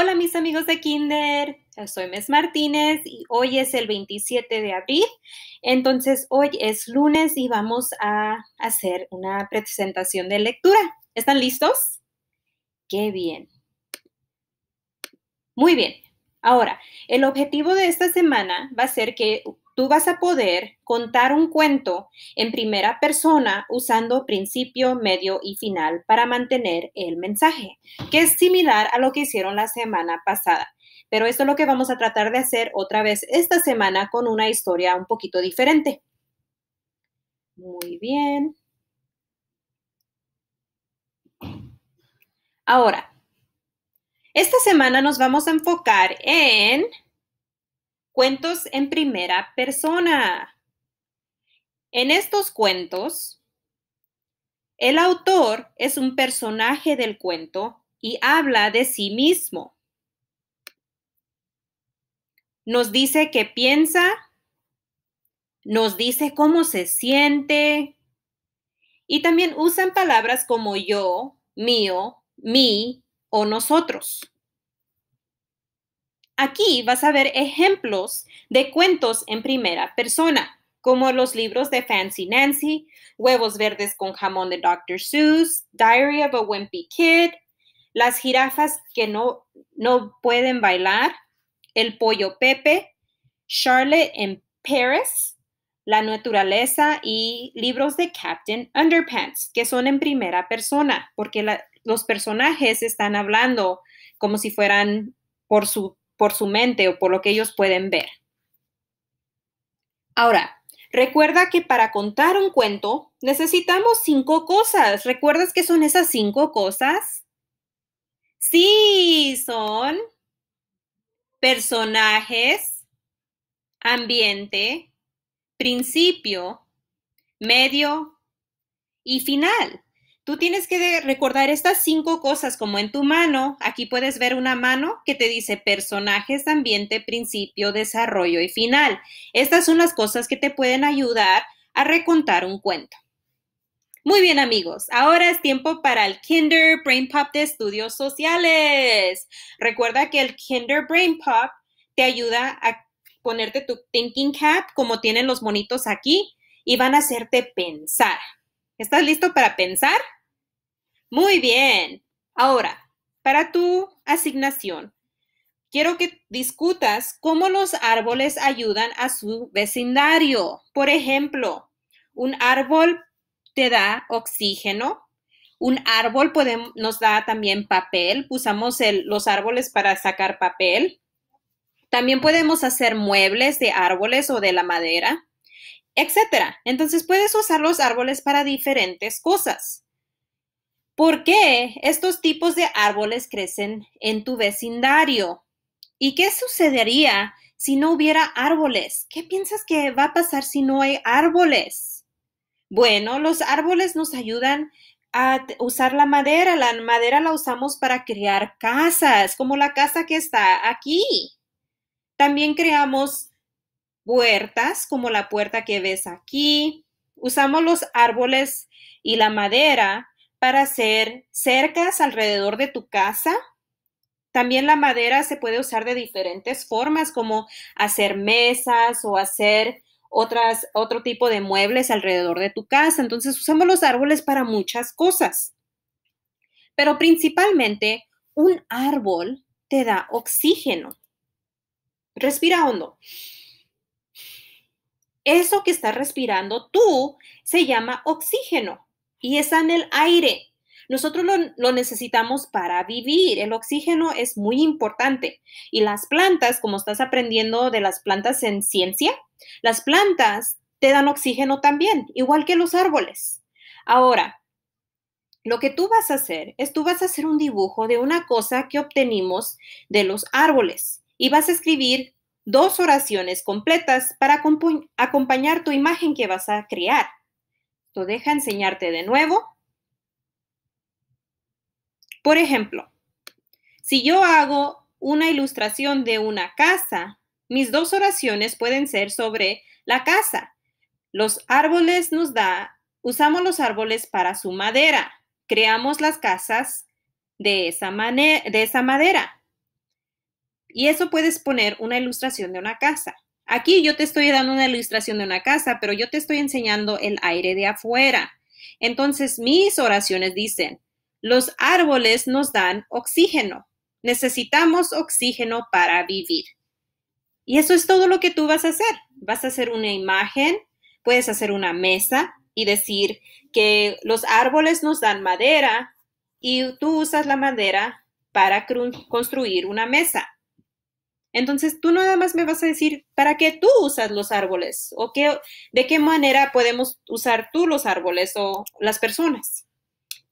Hola mis amigos de Kinder, soy Mes Martínez y hoy es el 27 de abril, entonces hoy es lunes y vamos a hacer una presentación de lectura. ¿Están listos? ¡Qué bien! Muy bien, ahora el objetivo de esta semana va a ser que tú vas a poder contar un cuento en primera persona usando principio, medio y final para mantener el mensaje, que es similar a lo que hicieron la semana pasada. Pero esto es lo que vamos a tratar de hacer otra vez esta semana con una historia un poquito diferente. Muy bien. Ahora, esta semana nos vamos a enfocar en cuentos en primera persona. En estos cuentos, el autor es un personaje del cuento y habla de sí mismo. Nos dice qué piensa, nos dice cómo se siente y también usan palabras como yo, mío, mí o nosotros. Aquí vas a ver ejemplos de cuentos en primera persona, como los libros de Fancy Nancy, Huevos Verdes con Jamón de Dr. Seuss, Diary of a Wimpy Kid, Las jirafas que no, no pueden bailar, El pollo Pepe, Charlotte en Paris, La naturaleza y libros de Captain Underpants, que son en primera persona, porque los personajes están hablando como si fueran por su por su mente o por lo que ellos pueden ver. Ahora, recuerda que para contar un cuento necesitamos cinco cosas. ¿Recuerdas qué son esas cinco cosas? Sí, son personajes, ambiente, principio, medio y final. Tú tienes que recordar estas cinco cosas, como en tu mano, aquí puedes ver una mano que te dice personajes, ambiente, principio, desarrollo y final. Estas son las cosas que te pueden ayudar a recontar un cuento. Muy bien amigos, ahora es tiempo para el Kinder Brain Pop de estudios sociales. Recuerda que el Kinder Brain Pop te ayuda a ponerte tu thinking cap como tienen los monitos aquí y van a hacerte pensar. ¿Estás listo para pensar? Muy bien. Ahora, para tu asignación, quiero que discutas cómo los árboles ayudan a su vecindario. Por ejemplo, un árbol te da oxígeno. Un árbol nos da también papel. Usamos los árboles para sacar papel. También podemos hacer muebles de árboles o de la madera, etc. Entonces puedes usar los árboles para diferentes cosas. ¿Por qué estos tipos de árboles crecen en tu vecindario? ¿Y qué sucedería si no hubiera árboles? ¿Qué piensas que va a pasar si no hay árboles? Bueno, los árboles nos ayudan a usar la madera. La madera la usamos para crear casas, como la casa que está aquí. También creamos puertas, como la puerta que ves aquí. Usamos los árboles y la madera para hacer cercas alrededor de tu casa. También la madera se puede usar de diferentes formas, como hacer mesas o hacer otras, otro tipo de muebles alrededor de tu casa. Entonces usamos los árboles para muchas cosas. Pero principalmente, un árbol te da oxígeno. Respira hondo. Eso que estás respirando tú se llama oxígeno y está en el aire. Nosotros lo, necesitamos para vivir. El oxígeno es muy importante. Y las plantas, como estás aprendiendo de las plantas en ciencia, las plantas te dan oxígeno también, igual que los árboles. Ahora, lo que tú vas a hacer es tú vas a hacer un dibujo de una cosa que obtenimos de los árboles y vas a escribir dos oraciones completas para acompañar tu imagen que vas a crear deja enseñarte de nuevo. Por ejemplo, si yo hago una ilustración de una casa, mis dos oraciones pueden ser sobre la casa. Los árboles nos da, usamos los árboles para su madera, creamos las casas de esa, de esa madera. Y eso puedes poner una ilustración de una casa. Aquí yo te estoy dando una ilustración de una casa, pero yo te estoy enseñando el aire de afuera. Entonces, mis oraciones dicen, los árboles nos dan oxígeno. Necesitamos oxígeno para vivir. Y eso es todo lo que tú vas a hacer. Vas a hacer una imagen, puedes hacer una mesa y decir que los árboles nos dan madera y tú usas la madera para construir una mesa. Entonces tú nada más me vas a decir para qué tú usas los árboles o qué, de qué manera podemos usar tú los árboles o las personas.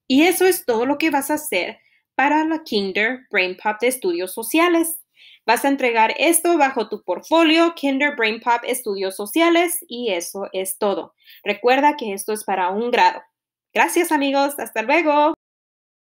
Y eso es todo lo que vas a hacer para la Kinder Brain Pop de Estudios Sociales. Vas a entregar esto bajo tu portfolio Kinder Brain Pop Estudios Sociales y eso es todo. Recuerda que esto es para un grado. Gracias amigos, hasta luego.